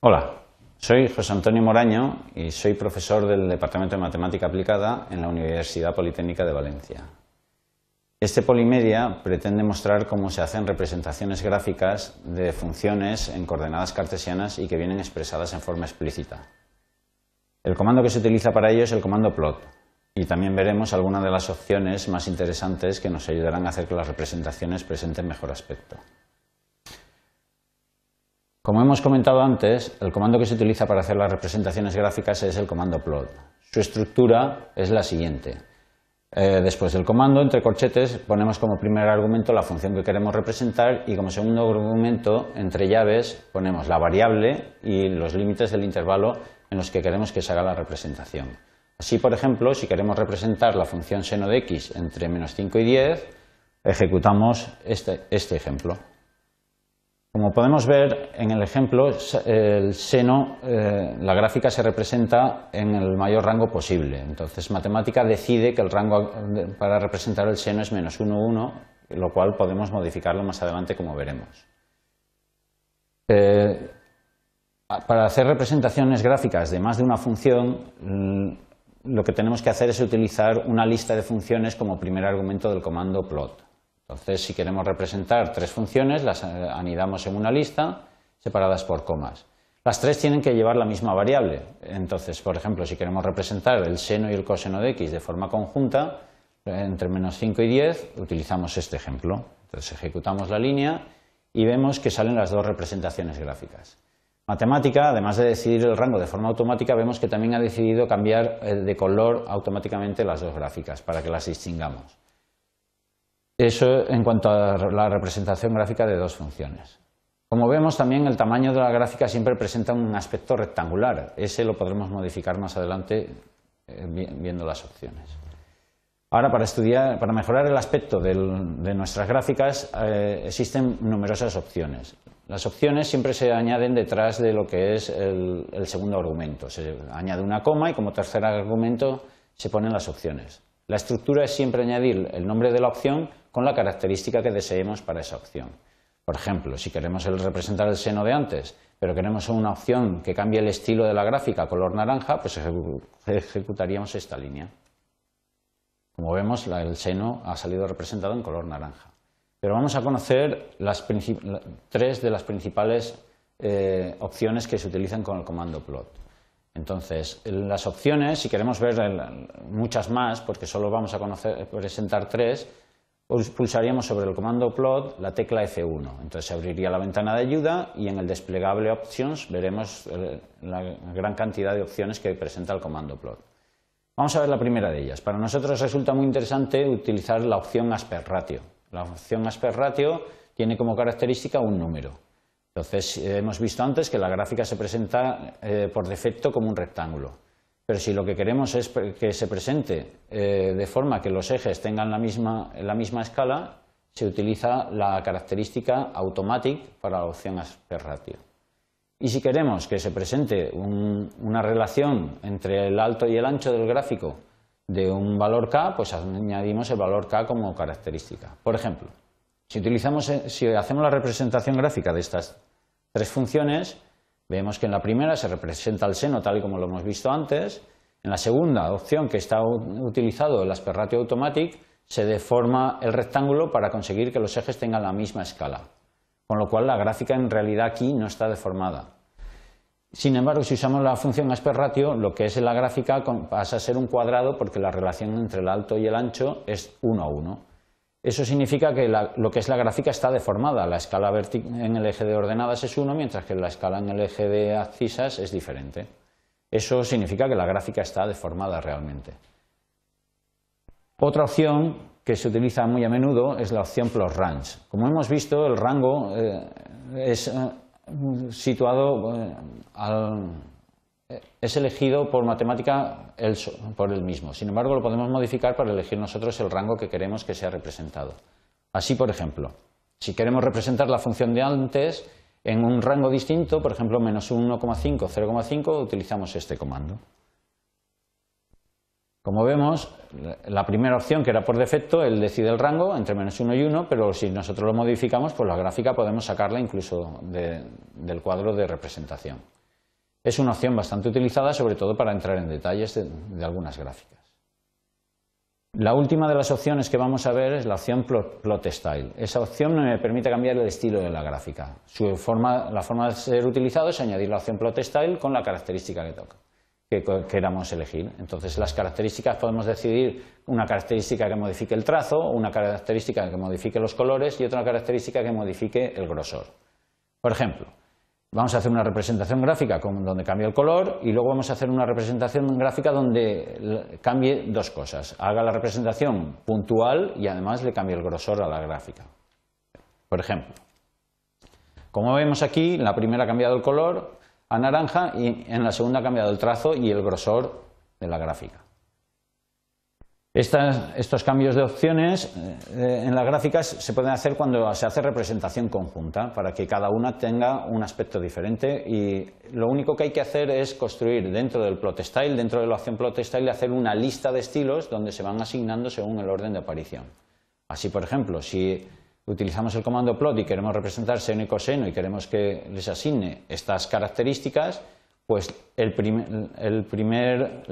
Hola, soy José Antonio Moraño y soy profesor del Departamento de Matemática Aplicada en la Universidad Politécnica de Valencia. Este polimedia pretende mostrar cómo se hacen representaciones gráficas de funciones en coordenadas cartesianas y que vienen expresadas en forma explícita. El comando que se utiliza para ello es el comando plot y también veremos algunas de las opciones más interesantes que nos ayudarán a hacer que las representaciones presenten mejor aspecto. Como hemos comentado antes, el comando que se utiliza para hacer las representaciones gráficas es el comando plot. Su estructura es la siguiente. Eh, después del comando, entre corchetes, ponemos como primer argumento la función que queremos representar y como segundo argumento, entre llaves, ponemos la variable y los límites del intervalo en los que queremos que se haga la representación. Así, por ejemplo, si queremos representar la función seno de x entre menos 5 y 10, ejecutamos este, este ejemplo. Como podemos ver en el ejemplo, el seno, eh, la gráfica se representa en el mayor rango posible. Entonces, matemática decide que el rango para representar el seno es menos 1, 1, lo cual podemos modificarlo más adelante, como veremos. Eh, para hacer representaciones gráficas de más de una función, lo que tenemos que hacer es utilizar una lista de funciones como primer argumento del comando plot. Entonces, si queremos representar tres funciones, las anidamos en una lista separadas por comas. Las tres tienen que llevar la misma variable. Entonces, por ejemplo, si queremos representar el seno y el coseno de x de forma conjunta, entre menos 5 y 10, utilizamos este ejemplo. Entonces, ejecutamos la línea y vemos que salen las dos representaciones gráficas. Matemática, además de decidir el rango de forma automática, vemos que también ha decidido cambiar eh, de color automáticamente las dos gráficas para que las distingamos. Eso en cuanto a la representación gráfica de dos funciones. Como vemos también el tamaño de la gráfica siempre presenta un aspecto rectangular. Ese lo podremos modificar más adelante eh, viendo las opciones. Ahora, para, estudiar, para mejorar el aspecto de nuestras gráficas eh, existen numerosas opciones. Las opciones siempre se añaden detrás de lo que es el segundo argumento. Se añade una coma y como tercer argumento se ponen las opciones. La estructura es siempre añadir el nombre de la opción con la característica que deseemos para esa opción. Por ejemplo, si queremos representar el seno de antes, pero queremos una opción que cambie el estilo de la gráfica a color naranja, pues ejecutaríamos esta línea. Como vemos, el seno ha salido representado en color naranja. Pero vamos a conocer las tres de las principales eh, opciones que se utilizan con el comando plot. Entonces, las opciones, si queremos ver muchas más, porque solo vamos a presentar tres, pues pulsaríamos sobre el comando plot la tecla F1. Entonces se abriría la ventana de ayuda y en el desplegable options veremos eh, la gran cantidad de opciones que presenta el comando plot. Vamos a ver la primera de ellas. Para nosotros resulta muy interesante utilizar la opción asper ratio. La opción asper ratio tiene como característica un número. Entonces, eh, hemos visto antes que la gráfica se presenta eh, por defecto como un rectángulo. Pero si lo que queremos es que se presente eh, de forma que los ejes tengan la misma, escala, se utiliza la característica automatic para la opción aspect ratio. Y si queremos que se presente una relación entre el alto y el ancho del gráfico de un valor k, pues añadimos el valor k como característica. Por ejemplo, si, utilizamos, si hacemos la representación gráfica de estas tres funciones, vemos que en la primera se representa el seno tal y como lo hemos visto antes, en la segunda opción que está utilizado el asperratio automatic se deforma el rectángulo para conseguir que los ejes tengan la misma escala, con lo cual la gráfica en realidad aquí no está deformada. Sin embargo, si usamos la función asperratio, lo que es en la gráfica pasa a ser un cuadrado porque la relación entre el alto y el ancho es 1 a 1. Eso significa que lo que es la gráfica está deformada. La escala en el eje de ordenadas es 1, mientras que la escala en el eje de abscisas es diferente. Eso significa que la gráfica está deformada realmente. Otra opción que se utiliza muy a menudo es la opción plus range. Como hemos visto, el rango eh, es eh, situado eh, al, es elegido por matemática por el mismo. Sin embargo, lo podemos modificar para elegir nosotros el rango que queremos que sea representado. Así, por ejemplo, si queremos representar la función de antes en un rango distinto, por ejemplo, menos 1,5, 0,5, utilizamos este comando. Como vemos, la primera opción que era por defecto, él decide el rango entre menos 1 y 1, pero si nosotros lo modificamos, pues la gráfica podemos sacarla incluso del cuadro de representación. Es una opción bastante utilizada, sobre todo para entrar en detalles de, algunas gráficas. La última de las opciones que vamos a ver es la opción Plot Style. Esa opción me permite cambiar el estilo de la gráfica. la forma de ser utilizado es añadir la opción Plot Style con la característica que toca que queramos elegir. Entonces, las características podemos decidir una característica que modifique el trazo, una característica que modifique los colores y otra característica que modifique el grosor. Por ejemplo, Vamos a hacer una representación gráfica donde cambie el color y luego vamos a hacer una representación gráfica donde cambie dos cosas. Haga la representación puntual y además le cambie el grosor a la gráfica. Por ejemplo, como vemos aquí, la primera ha cambiado el color a naranja y en la segunda ha cambiado el trazo y el grosor de la gráfica estos cambios de opciones eh, eh, en las gráficas se pueden hacer cuando se hace representación conjunta, para que cada una tenga un aspecto diferente y lo único que hay que hacer es construir dentro del plot style, dentro de la opción plot style, hacer una lista de estilos donde se van asignando según el orden de aparición. Así, por ejemplo, si utilizamos el comando plot y queremos representar seno y coseno y queremos que les asigne estas características, pues la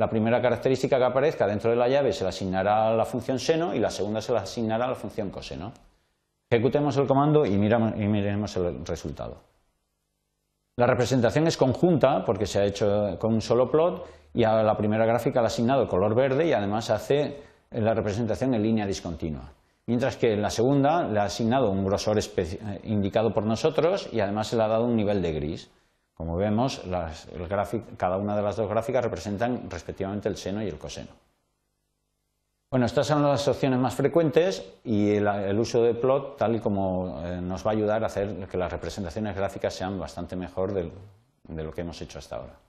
primera característica que aparezca dentro de la llave se la asignará a la función seno y la segunda se la asignará a la función coseno. Ejecutemos el comando y, miremos el resultado. La representación es conjunta porque se ha hecho con un solo plot y a la primera gráfica le ha asignado el color verde y además hace la representación en línea discontinua. Mientras que en la segunda le ha asignado un grosor indicado por nosotros y además se le ha dado un nivel de gris. Como vemos, cada una de las dos gráficas representan respectivamente el seno y el coseno. Bueno, estas son las opciones más frecuentes y el, uso de plot, tal y como eh, nos va a ayudar a hacer que las representaciones gráficas sean bastante mejor de lo que hemos hecho hasta ahora.